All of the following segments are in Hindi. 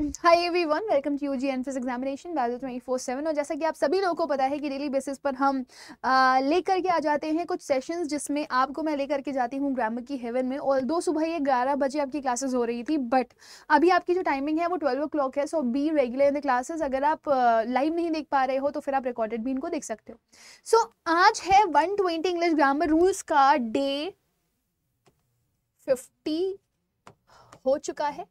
Hi everyone welcome to UG एनफिस एग्जामिनेशन ट्वेंटी फोर सेवन और जैसा कि आप सभी लोगों को पता है कि डेली बेसिस पर हम लेकर के आ जाते हैं कुछ सेशंस जिसमें आपको मैं लेकर के जाती हूँ ग्रामर की हेवन में और दो सुबह ये ग्यारह बजे आपकी क्लासेस हो रही थी बट अभी आपकी जो टाइमिंग है वो ट्वेल्व ओ क्लॉक है so be regular in the classes अगर आप लाइव नहीं देख पा रहे हो तो फिर आप रिकॉर्डेड भी इनको देख सकते हो सो so, आज है वन इंग्लिश ग्रामर रूल्स का डे फिफ्टी हो चुका है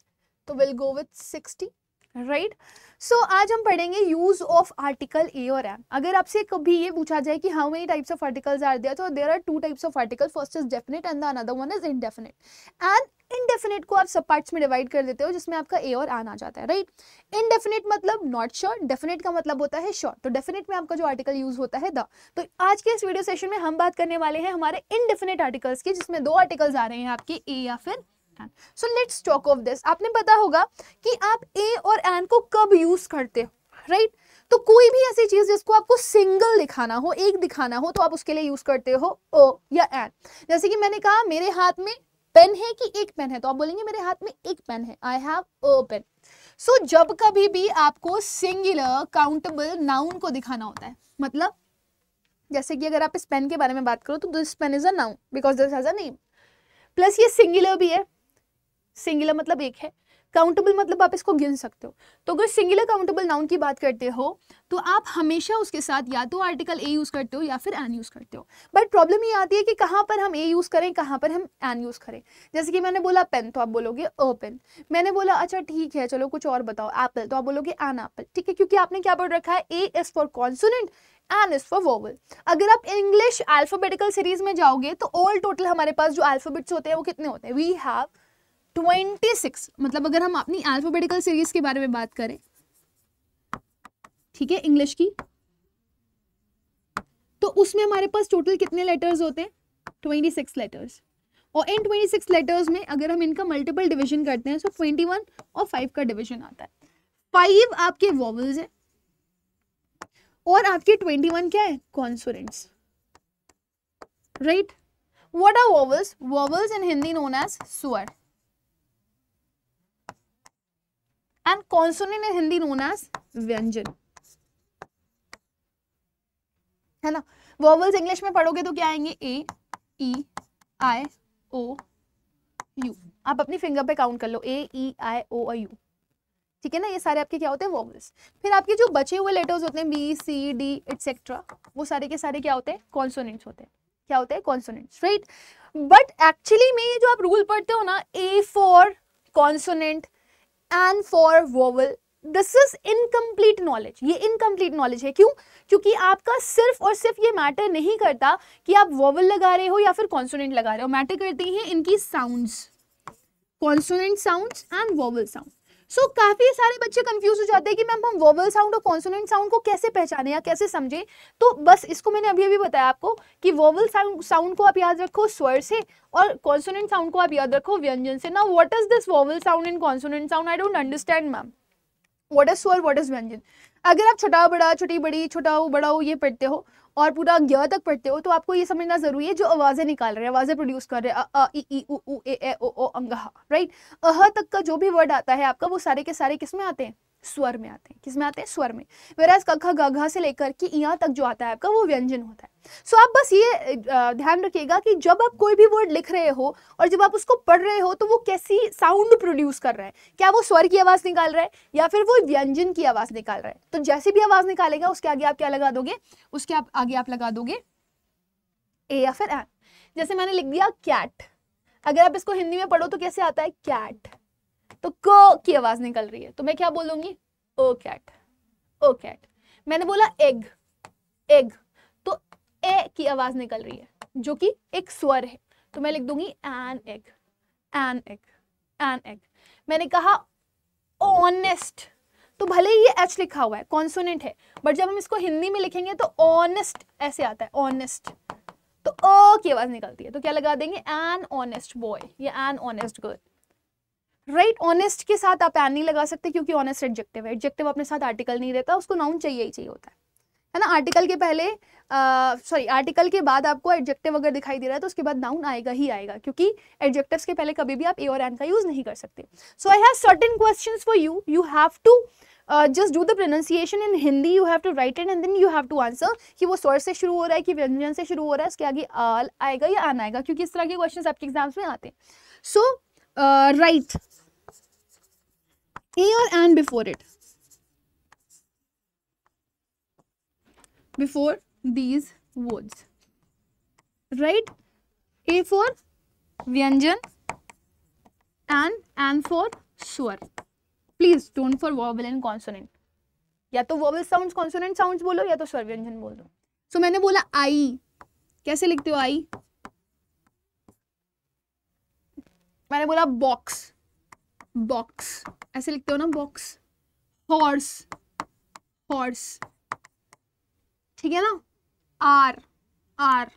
तो will go with sixty right so आज हम पढ़ेंगे यूज ऑफ आर्टिकल ए और एम अगर आपसे कभी ये पूछा जाए कि how many types of articles are दिया तो there are two types of article first is definite and the another one is indefinite and indefinite को आप सब पार्ट्स में डिवाइड कर देते हो जिसमें आपका ए और एन आ जाता है राइट right? इनडेफिनेट मतलब नॉट श्योर डेफिनेट का मतलब होता है श्योर तो डेफिनेट में आपका जो आर्टिकल यूज होता है द तो आज के इस वीडियो सेशन में हम बात करने वाले हैं हमारे इनडेफिनेट आर्टिकल्स की जिसमें दो आर्टिकल्स आ रहे हैं आपके ए या फिर an so let's talk of this आपने पता होगा कि आप ए और एन को कब यूज करते हो राइट right? तो कोई भी ऐसी चीज जिसको आपको सिंगल दिखाना हो एक दिखाना हो तो आप उसके लिए यूज करते हो ओ या एन जैसे कि मैंने कहा मेरे हाथ में पेन है कि एक पेन है तो आप बोलेंगे मेरे हाथ में एक पेन है आई हैव ओ पेन सो जब कभी भी आपको सिंगुलर काउंटेबल नाउन को दिखाना होता है मतलब जैसे कि अगर आप इस पेन के बारे में बात करो तो this pen is a noun because this has a name plus ये सिंगुलर भी है सिंगुलर मतलब एक है काउंटेबल मतलब आप इसको गिन सकते हो तो अगर सिंगुलर काउंटेबल नाउन की बात करते हो तो आप हमेशा उसके साथ या तो आर्टिकल ए यूज़ करते हो या फिर एन यूज़ करते हो बट प्रॉब्लम ये आती है कि कहाँ पर हम ए यूज़ करें कहाँ पर हम एन यूज़ करें जैसे कि मैंने बोला पेन तो आप बोलोगे अ पेन मैंने बोला अच्छा ठीक है चलो कुछ और बताओ एप्पल तो आप बोलोगे एन एप्पल ठीक है क्योंकि आपने क्या पढ़ रखा है a is for consonant an is for vowel अगर आप इंग्लिश अल्फाबेटिकल सीरीज में जाओगे तो ऑल टोटल हमारे पास जो अल्फाबेट्स होते हैं वो कितने होते हैं वी हैव ट्वेंटी सिक्स मतलब अगर हम अपनी अल्फाबेटिकल सीरीज के बारे में बात करें ठीक है इंग्लिश की तो उसमें हमारे पास टोटल कितने लेटर्स होते हैं ट्वेंटी सिक्स लेटर्स और इन ट्वेंटी सिक्स लेटर्स में अगर हम इनका मल्टीपल डिवीजन करते हैं तो ट्वेंटी वन और फाइव का डिवीजन आता है फाइव आपके वॉवल्स हैं और आपके ट्वेंटी वन क्या है consonants right what are vowels vowels in Hindi known as सुअर and consonant in Hindi known as व्यंजन है ना वॉवल्स इंग्लिश में पढ़ोगे तो क्या आएंगे ए ई आई ओ यू आप अपनी फिंगर पे काउंट कर लो ए ई आई ओ और यू ठीक है ना ये सारे आपके क्या होते हैं वॉवल्स फिर आपके जो बचे हुए लेटर्स होते हैं बी सी डी एटसेट्रा वो सारे के सारे क्या होते हैं कॉन्सोनेंट्स होते हैं क्या होते हैं कॉन्सोनेंट्स राइट बट एक्चुअली में ये जो आप रूल पढ़ते हो ना a for consonant and for vowel this is incomplete knowledge ये इनकम्प्लीट नॉलेज है क्यों क्योंकि आपका सिर्फ और सिर्फ ये मैटर नहीं करता कि आप वोवल लगा रहे हो या फिर कॉन्सोनेंट लगा रहे हो मैटर करती हैं इनकी sounds consonant sounds and vowel sound so so, काफ़ी सारे बच्चे कंफ्यूज हो जाते हैं कि मैम हम वोवल साउंड और कॉन्सोनेंट साउंड को कैसे पहचाने या कैसे समझे तो बस इसको मैंने अभी अभी बताया आपको कि वोवल साउंड को आप याद रखो स्वर से और कॉन्सोनेंट साउंड को आप याद रखो व्यंजन से ना what is this vowel sound and consonant sound I don't understand ma'am what is स्वर वट इज व्यंजन अगर आप छोटा बड़ा छोटी बड़ी छोटा हो बड़ा हो ये पढ़ते हो और पूरा ज्ञ तक पढ़ते हो तो आपको ये समझना जरूरी है जो आवाज़ें निकाल रहे हैं आवाज़ें प्रोड्यूस कर रहे हैं अ अंगहा राइट अह तक का जो भी वर्ड आता है आपका वो सारे के सारे किस में आते हैं स्वर में आते हैं किस में आते हैं स्वर में वेराज कखा गघा से लेकर के इया तक जो आता है आपका वो व्यंजन होता है सो so, आप बस ये ध्यान रखिएगा कि जब आप कोई भी वर्ड लिख रहे हो और जब आप उसको पढ़ रहे हो तो वो कैसी साउंड प्रोड्यूस कर रहा है क्या वो स्वर की आवाज़ निकाल रहा है या फिर वो व्यंजन की आवाज़ निकाल रहा है तो जैसे भी आवाज़ निकालेगा उसके आगे आप क्या लगा दोगे उसके आप आगे आप लगा दोगे ए या फिर एन जैसे मैंने लिख दिया कैट अगर आप इसको हिंदी में पढ़ो तो कैसे आता है कैट तो क की आवाज निकल रही है तो मैं क्या बोलूंगी ओ कैट ओ कैट मैंने बोला एग एग तो ए की आवाज निकल रही है जो कि एक स्वर है तो मैं लिख दूंगी an egg an egg an egg मैंने कहा ऑनेस्ट तो भले ही ये एच लिखा हुआ है कॉन्सोनेंट है बट जब हम इसको हिंदी में लिखेंगे तो ऑनेस्ट ऐसे आता है ऑनेस्ट तो अ की आवाज निकलती है तो क्या लगा देंगे एन ऑनेस्ट बॉय या an honest girl right right, honest के साथ आप एन नहीं लगा सकते क्योंकि ऑनेस्ट एडजेक्टिव है एडजेक्टिव अपने साथ आर्टिकल नहीं रहता उसको नाउन चाहिए ही चाहिए होता है है ना आर्टिकल के पहले सॉरी आर्टिकल के बाद आपको एडजेक्टिव अगर दिखाई दे रहा है तो उसके बाद नाउन आएगा ही आएगा क्योंकि एडजेक्टिव्स के पहले कभी भी आप ए और एन का यूज नहीं कर सकते so I have certain question for you you have to just do the pronunciation in Hindi you have to write and then you have to answer कि वो स्वर से शुरू हो रहा है कि व्यंजन से शुरू हो रहा है उसके आगे आल आएगा या आन आएगा क्योंकि इस तरह के क्वेश्चन आपके एग्जाम्स में आते हैं सो राइट ए और and before it before these words write a for व्यंजन and and for sure please don't for vowel and consonant या तो वॉबल साउंड कॉन्सोनेंट साउंड बोलो या तो स्वर व्यंजन बोल दो सो मैंने बोला आई कैसे लिखते हो आई मैंने बोला बॉक्स बॉक्स ऐसे लिखते हो ना बॉक्स हॉर्स हॉर्स ठीक है ना आर आर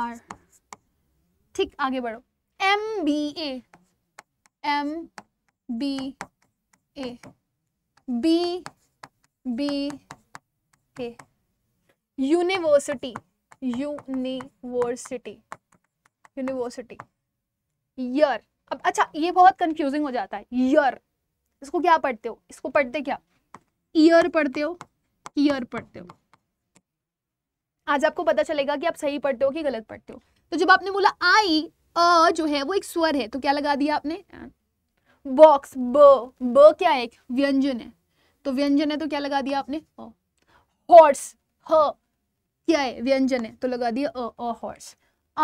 आर ठीक आगे बढ़ो M B A M B A B B A university university university यर अब अच्छा ये बहुत कंफ्यूजिंग हो जाता है ईयर इसको क्या पढ़ते हो इसको पढ़ते क्या ईयर पढ़ते हो ईयर पढ़ते हो आज आपको पता चलेगा कि आप सही पढ़ते हो कि गलत पढ़ते हो तो जब आपने बोला आई अ जो है वो एक स्वर है तो क्या लगा दिया आपने बॉक्स ब ब क्या है एक व्यंजन है तो व्यंजन है तो क्या लगा दिया आपने हॉर्स ह क्या है व्यंजन है तो लगा दिया अ हॉर्स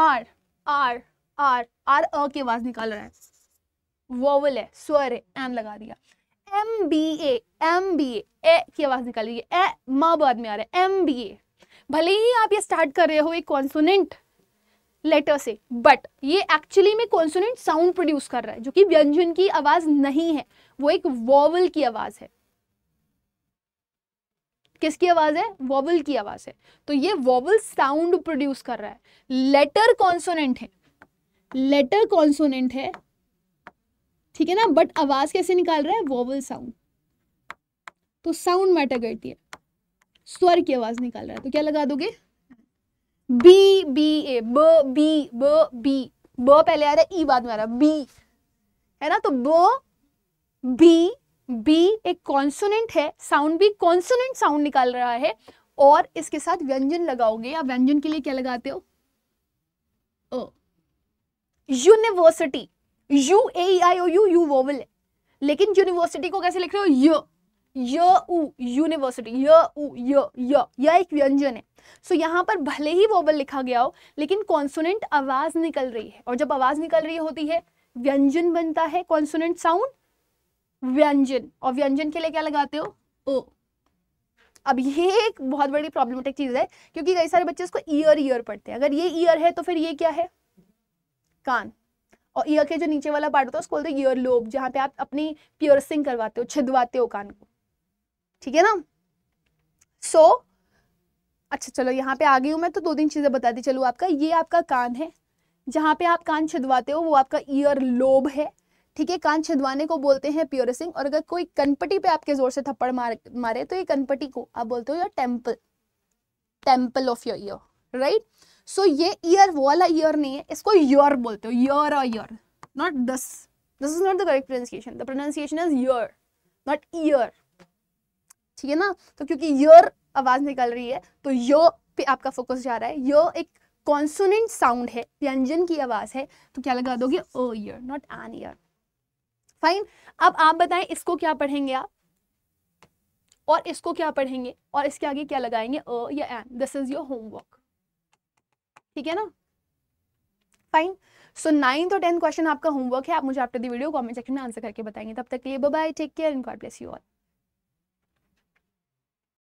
आर आर आर आर अ की आवाज निकाल रहा है वोवल है स्वर है एम लगा दिया M B A M B A की आवाज निकाल रही है ए माँ बाद में आ रहा है एम बी ए भले ही आप ये स्टार्ट कर रहे हो एक कॉन्सोनेंट लेटर से बट ये एक्चुअली में कॉन्सोनेंट साउंड प्रोड्यूस कर रहा है जो कि व्यंजन की आवाज नहीं है वो एक वॉवल की आवाज है किसकी आवाज है वॉवल की आवाज है तो ये वॉवल साउंड प्रोड्यूस कर रहा है लेटर कॉन्सोनेंट है लेटर कॉन्सोनेंट है ठीक है ना बट आवाज कैसे निकाल रहा है वोवल साउंड तो साउंड मैटर करती है स्वर की आवाज निकाल रहा है तो क्या लगा दोगे बी बी ए ब बी ब बी ब पहले आ रहा है ई e बाद में आ रहा है बी है ना तो ब बी बी एक कॉन्सोनेंट है साउंड भी कॉन्सोनेंट साउंड निकाल रहा है और इसके साथ व्यंजन लगाओगे या व्यंजन के लिए क्या लगाते हो ओ university U A I O U U vowel है लेकिन यूनिवर्सिटी को कैसे लिख रहे हो य यूनिवर्सिटी य उ य एक व्यंजन है सो so, यहाँ पर भले ही वोबल लिखा गया हो लेकिन कॉन्सोनेंट आवाज निकल रही है और जब आवाज निकल रही होती है व्यंजन बनता है कॉन्सोनेंट साउंड व्यंजन और व्यंजन के लिए क्या लगाते हो ओ अब ये एक बहुत बड़ी प्रॉब्लमेटिक चीज़ है क्योंकि कई सारे बच्चे इसको ईयर ईयर पढ़ते हैं अगर ये ईयर है तो फिर ये क्या है कान और ईयर के जो नीचे वाला पार्ट होता है उसको बोलते हैं ईयर लोब जहाँ पे आप अपनी प्योरसिंग करवाते हो छिदवाते हो कान को ठीक है ना सो so, अच्छा चलो यहाँ पे आ गई हूँ मैं तो दो तीन चीज़ें बताती चलू आपका ये आपका कान है जहाँ पे आप कान छिदवाते हो वो आपका ईयर लोब है ठीक है कान छिदवाने को बोलते हैं प्योरसिंग और अगर कोई कनपटी पे आपके जोर से थप्पड़ मार मारे तो ये कनपटी को आप बोलते हो your temple temple of your ear right so ये ईयर वो वाला ईयर नहीं है इसको योर बोलते हो योर और your not this this is not the correct pronunciation the pronunciation is your not ear ठीक है ना तो क्योंकि योर आवाज निकल रही है तो यो पे आपका फोकस जा रहा है यो एक कॉन्सोनेंट साउंड है व्यंजन की आवाज है तो क्या लगा दोगे ओ ear not an ear fine अब आप बताएं इसको क्या पढ़ेंगे आप और इसको क्या पढ़ेंगे और इसके आगे क्या लगाएंगे अ या an this is your homework ठीक है ना फाइन सो नाइन्थ और टेंथ क्वेश्चन आपका होमवर्क है आप मुझे after the video comment section में आंसर करके बताएंगे तब तक के लिए bye take care and God bless you all